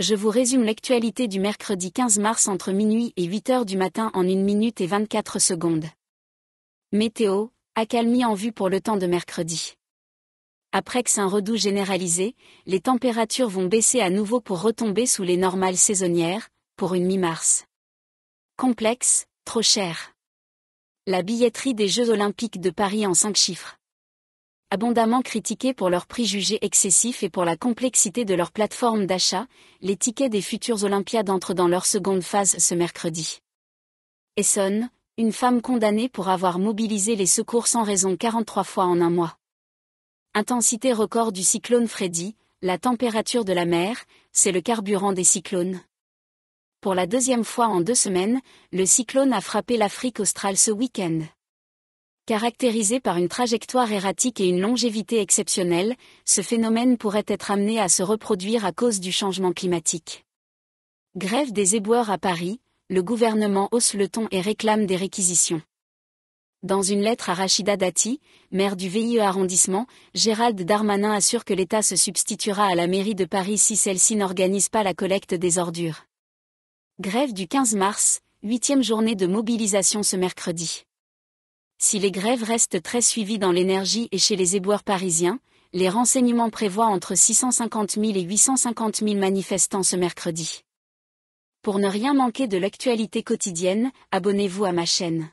Je vous résume l'actualité du mercredi 15 mars entre minuit et 8 heures du matin en 1 minute et 24 secondes. Météo, accalmie en vue pour le temps de mercredi. Après que c'est un redout généralisé, les températures vont baisser à nouveau pour retomber sous les normales saisonnières, pour une mi-mars. Complexe, trop cher. La billetterie des Jeux Olympiques de Paris en 5 chiffres. Abondamment critiqués pour leurs préjugés excessifs et pour la complexité de leur plateforme d'achat, les tickets des futures Olympiades entrent dans leur seconde phase ce mercredi. Essonne, une femme condamnée pour avoir mobilisé les secours sans raison 43 fois en un mois. Intensité record du cyclone Freddy, la température de la mer, c'est le carburant des cyclones. Pour la deuxième fois en deux semaines, le cyclone a frappé l'Afrique australe ce week-end. Caractérisé par une trajectoire erratique et une longévité exceptionnelle, ce phénomène pourrait être amené à se reproduire à cause du changement climatique. Grève des éboueurs à Paris, le gouvernement hausse le ton et réclame des réquisitions. Dans une lettre à Rachida Dati, maire du VIE arrondissement, Gérald Darmanin assure que l'État se substituera à la mairie de Paris si celle-ci n'organise pas la collecte des ordures. Grève du 15 mars, huitième journée de mobilisation ce mercredi. Si les grèves restent très suivies dans l'énergie et chez les éboueurs parisiens, les renseignements prévoient entre 650 000 et 850 000 manifestants ce mercredi. Pour ne rien manquer de l'actualité quotidienne, abonnez-vous à ma chaîne.